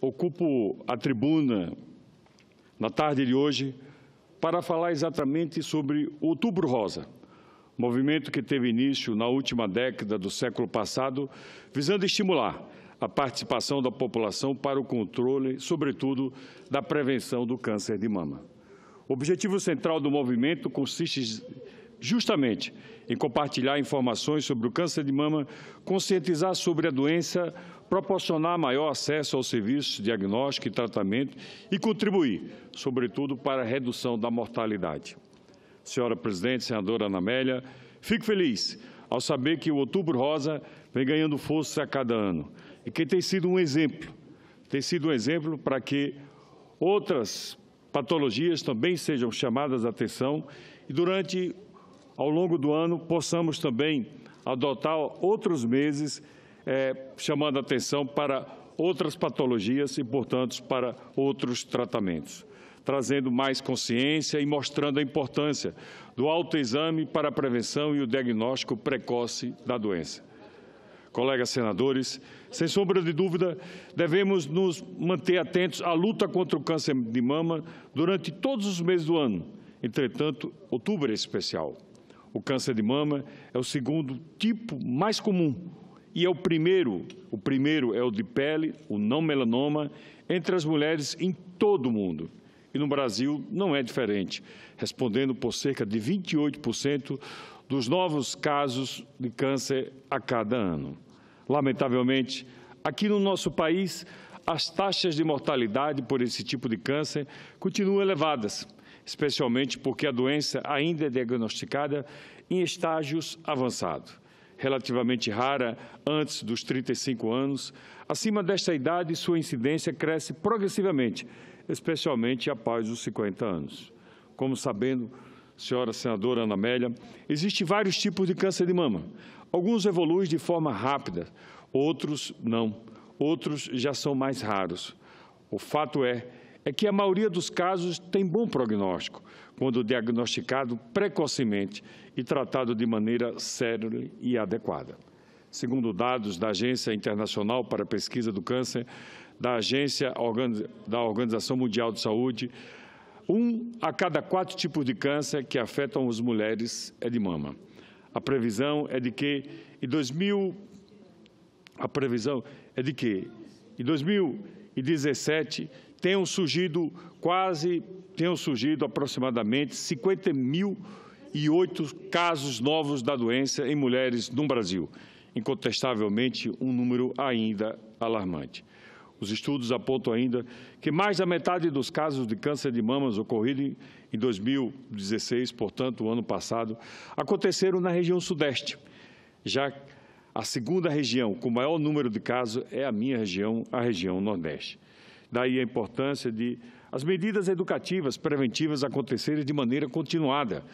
ocupo a tribuna na tarde de hoje para falar exatamente sobre o Outubro Rosa, movimento que teve início na última década do século passado, visando estimular a participação da população para o controle, sobretudo, da prevenção do câncer de mama. O objetivo central do movimento consiste justamente em compartilhar informações sobre o câncer de mama, conscientizar sobre a doença, proporcionar maior acesso aos serviços diagnóstico e tratamento e contribuir, sobretudo, para a redução da mortalidade. Senhora Presidente, Senadora Ana Amélia, fico feliz ao saber que o Outubro Rosa vem ganhando força a cada ano e que tem sido um exemplo, tem sido um exemplo para que outras patologias também sejam chamadas a atenção e durante, ao longo do ano, possamos também adotar outros meses é, chamando atenção para outras patologias e, portanto, para outros tratamentos, trazendo mais consciência e mostrando a importância do autoexame para a prevenção e o diagnóstico precoce da doença. Colegas senadores, sem sombra de dúvida, devemos nos manter atentos à luta contra o câncer de mama durante todos os meses do ano. Entretanto, outubro é especial. O câncer de mama é o segundo tipo mais comum e é o primeiro, o primeiro é o de pele, o não melanoma, entre as mulheres em todo o mundo. E no Brasil não é diferente, respondendo por cerca de 28% dos novos casos de câncer a cada ano. Lamentavelmente, aqui no nosso país, as taxas de mortalidade por esse tipo de câncer continuam elevadas, especialmente porque a doença ainda é diagnosticada em estágios avançados relativamente rara antes dos 35 anos, acima desta idade, sua incidência cresce progressivamente, especialmente após os 50 anos. Como sabendo, senhora senadora Ana Amélia, existem vários tipos de câncer de mama. Alguns evoluem de forma rápida, outros não. Outros já são mais raros. O fato é é que a maioria dos casos tem bom prognóstico, quando diagnosticado precocemente e tratado de maneira séria e adequada. Segundo dados da Agência Internacional para a Pesquisa do Câncer, da Agência da Organização Mundial de Saúde, um a cada quatro tipos de câncer que afetam as mulheres é de mama. A previsão é de que em 2000 a previsão é de que em 2017 tenham surgido quase, tenham surgido aproximadamente 50 mil e oito casos novos da doença em mulheres no Brasil, incontestavelmente um número ainda alarmante. Os estudos apontam ainda que mais da metade dos casos de câncer de mamas ocorridos em 2016, portanto, o ano passado, aconteceram na região sudeste, já a segunda região com maior número de casos é a minha região, a região nordeste. Daí a importância de as medidas educativas preventivas acontecerem de maneira continuada,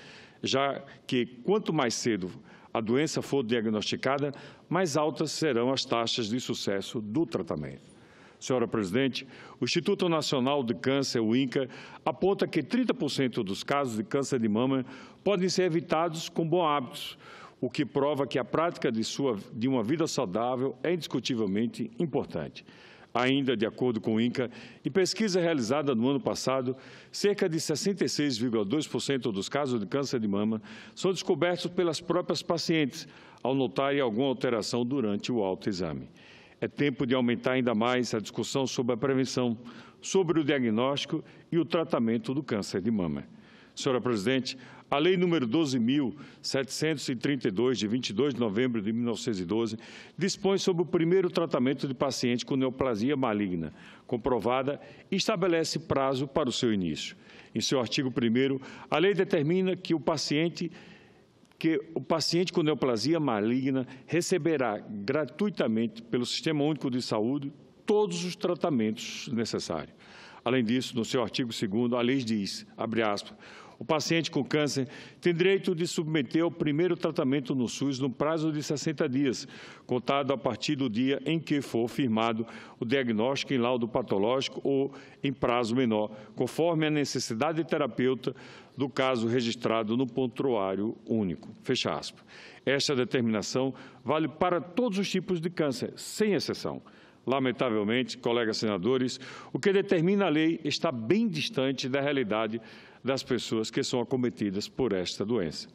já que quanto mais cedo a doença for diagnosticada, mais altas serão as taxas de sucesso do tratamento. Senhora Presidente, o Instituto Nacional de Câncer, o INCA, aponta que 30% dos casos de câncer de mama podem ser evitados com bons hábitos, o que prova que a prática de, sua, de uma vida saudável é indiscutivelmente importante ainda de acordo com o INCA, e pesquisa realizada no ano passado, cerca de 66,2% dos casos de câncer de mama são descobertos pelas próprias pacientes, ao notarem alguma alteração durante o autoexame. É tempo de aumentar ainda mais a discussão sobre a prevenção, sobre o diagnóstico e o tratamento do câncer de mama. Senhora Presidente, a Lei Número 12.732, de 22 de novembro de 1912, dispõe sobre o primeiro tratamento de paciente com neoplasia maligna comprovada e estabelece prazo para o seu início. Em seu artigo 1 a lei determina que o paciente que o paciente com neoplasia maligna receberá gratuitamente pelo Sistema Único de Saúde todos os tratamentos necessários. Além disso, no seu artigo 2 a lei diz, abre aspas, o paciente com câncer tem direito de submeter ao primeiro tratamento no SUS no prazo de 60 dias, contado a partir do dia em que for firmado o diagnóstico em laudo patológico ou em prazo menor, conforme a necessidade terapêutica do caso registrado no pontuário único. Fecha aspas. Esta determinação vale para todos os tipos de câncer, sem exceção. Lamentavelmente, colegas senadores, o que determina a lei está bem distante da realidade das pessoas que são acometidas por esta doença.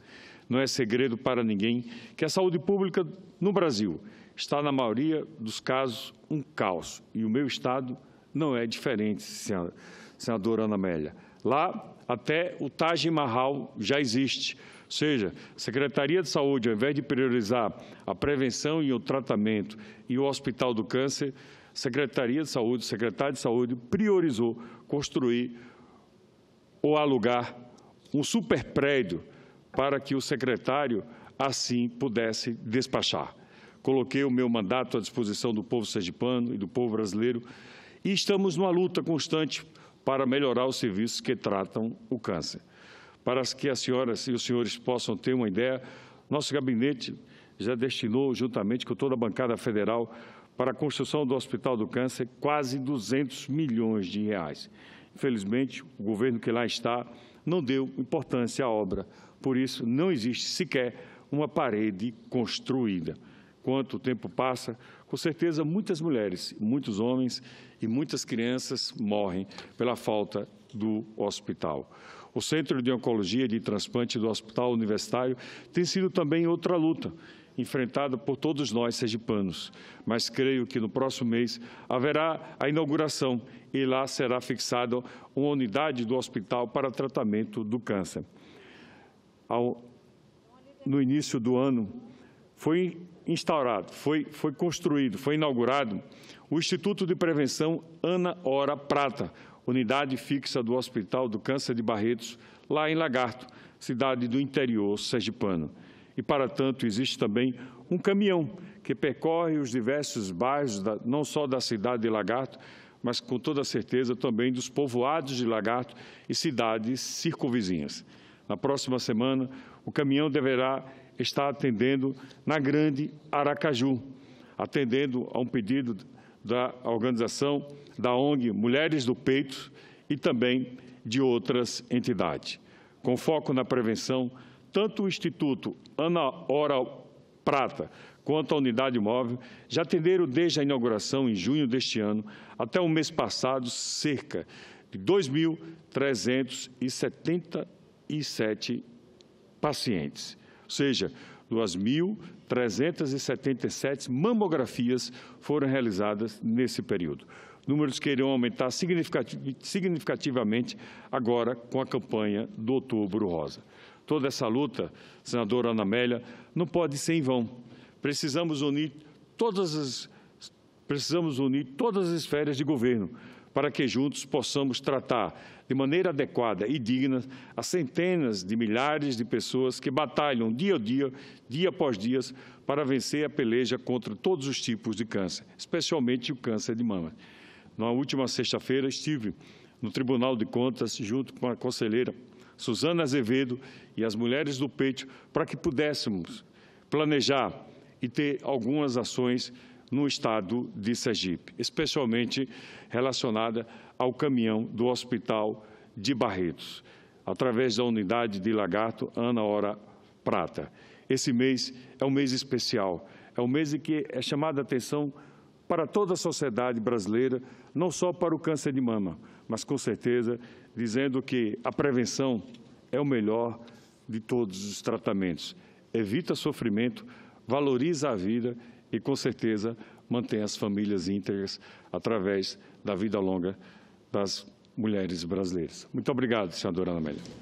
Não é segredo para ninguém que a saúde pública no Brasil está, na maioria dos casos, um caos. E o meu Estado não é diferente, senadora Ana Amélia. Lá, até o Taj Mahal já existe. Ou seja, a Secretaria de Saúde, ao invés de priorizar a prevenção e o tratamento e o Hospital do Câncer, Secretaria de Saúde, secretário de Saúde priorizou construir ou alugar um super prédio para que o secretário assim pudesse despachar. Coloquei o meu mandato à disposição do povo sergipano e do povo brasileiro e estamos numa luta constante para melhorar os serviços que tratam o câncer. Para que as senhoras e os senhores possam ter uma ideia, nosso gabinete já destinou, juntamente com toda a bancada federal, para a construção do Hospital do Câncer, quase 200 milhões de reais. Infelizmente, o governo que lá está não deu importância à obra, por isso não existe sequer uma parede construída. Quanto o tempo passa, com certeza muitas mulheres, muitos homens e muitas crianças morrem pela falta do hospital. O Centro de Oncologia e de Transplante do Hospital Universitário tem sido também outra luta, enfrentada por todos nós sergipanos, mas creio que no próximo mês haverá a inauguração e lá será fixada uma unidade do hospital para tratamento do câncer. Ao, no início do ano, foi instaurado, foi, foi construído, foi inaugurado o Instituto de Prevenção Ana Hora Prata, unidade fixa do Hospital do Câncer de Barretos, lá em Lagarto, cidade do interior sergipano. E, para tanto, existe também um caminhão que percorre os diversos bairros, da, não só da cidade de Lagarto, mas com toda certeza também dos povoados de Lagarto e cidades circunvizinhas. Na próxima semana, o caminhão deverá estar atendendo na Grande Aracaju, atendendo a um pedido da organização da ONG Mulheres do Peito e também de outras entidades. Com foco na prevenção, tanto o Instituto Ana Hora Prata quanto a unidade móvel já atenderam desde a inauguração em junho deste ano até o mês passado cerca de 2.377 pacientes, ou seja, 2.000 377 mamografias foram realizadas nesse período. Números que irão aumentar significativamente agora com a campanha do Outubro Rosa. Toda essa luta, senadora Ana Amélia, não pode ser em vão. Precisamos unir todas as, precisamos unir todas as esferas de governo para que juntos possamos tratar de maneira adequada e digna as centenas de milhares de pessoas que batalham dia a dia, dia após dia, para vencer a peleja contra todos os tipos de câncer, especialmente o câncer de mama. Na última sexta-feira estive no Tribunal de Contas junto com a conselheira Suzana Azevedo e as mulheres do peito para que pudéssemos planejar e ter algumas ações no estado de Sergipe, especialmente relacionada ao caminhão do Hospital de Barretos, através da unidade de Lagarto Ana Hora Prata. Esse mês é um mês especial, é um mês em que é chamada a atenção para toda a sociedade brasileira, não só para o câncer de mama, mas com certeza dizendo que a prevenção é o melhor de todos os tratamentos. Evita sofrimento, valoriza a vida e, com certeza, mantém as famílias íntegras através da vida longa das mulheres brasileiras. Muito obrigado, senadora Ana Amélia.